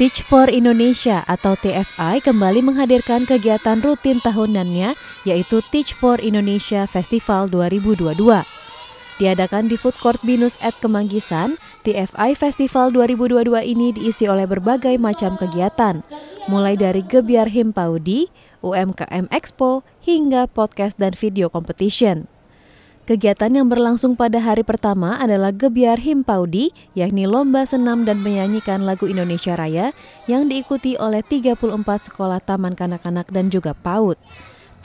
Teach for Indonesia atau TFI kembali menghadirkan kegiatan rutin tahunannya yaitu Teach for Indonesia Festival 2022. Diadakan di Food Court Binus at Kemanggisan, TFI Festival 2022 ini diisi oleh berbagai macam kegiatan, mulai dari Gebiar Himpaudi, UMKM Expo, hingga podcast dan video competition. Kegiatan yang berlangsung pada hari pertama adalah Gebiar Himpaudi, yakni lomba senam dan menyanyikan lagu Indonesia Raya yang diikuti oleh 34 sekolah taman kanak-kanak dan juga PAUD.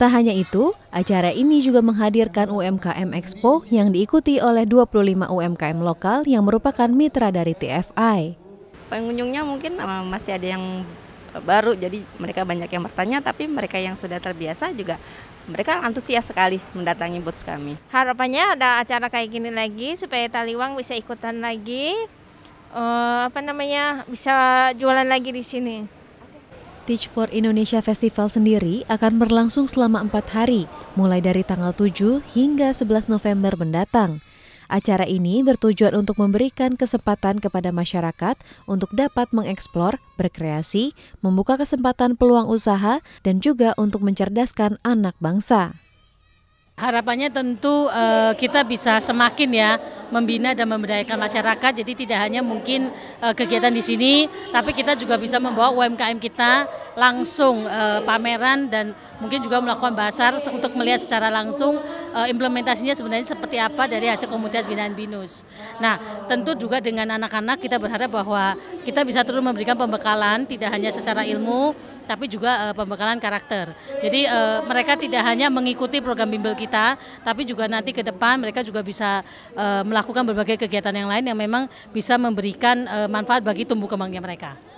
Tak hanya itu, acara ini juga menghadirkan UMKM Expo yang diikuti oleh 25 UMKM lokal yang merupakan mitra dari TFI. Pengunjungnya mungkin uh, masih ada yang baru jadi mereka banyak yang bertanya tapi mereka yang sudah terbiasa juga mereka antusias sekali mendatangi booth kami. Harapannya ada acara kayak gini lagi supaya Taliwang bisa ikutan lagi uh, apa namanya bisa jualan lagi di sini. Teach for Indonesia Festival sendiri akan berlangsung selama empat hari, mulai dari tanggal 7 hingga 11 November mendatang. Acara ini bertujuan untuk memberikan kesempatan kepada masyarakat untuk dapat mengeksplor, berkreasi, membuka kesempatan peluang usaha, dan juga untuk mencerdaskan anak bangsa. Harapannya tentu uh, kita bisa semakin ya membina dan memberdayakan masyarakat. Jadi tidak hanya mungkin uh, kegiatan di sini, tapi kita juga bisa membawa UMKM kita langsung uh, pameran dan mungkin juga melakukan basar untuk melihat secara langsung uh, implementasinya sebenarnya seperti apa dari hasil komunitas binaan binus. Nah, tentu juga dengan anak-anak kita berharap bahwa kita bisa terus memberikan pembekalan tidak hanya secara ilmu, tapi juga uh, pembekalan karakter. Jadi uh, mereka tidak hanya mengikuti program bimbel kita, tapi juga nanti ke depan mereka juga bisa uh, melakukan melakukan berbagai kegiatan yang lain yang memang bisa memberikan eh, manfaat bagi tumbuh kembangnya mereka.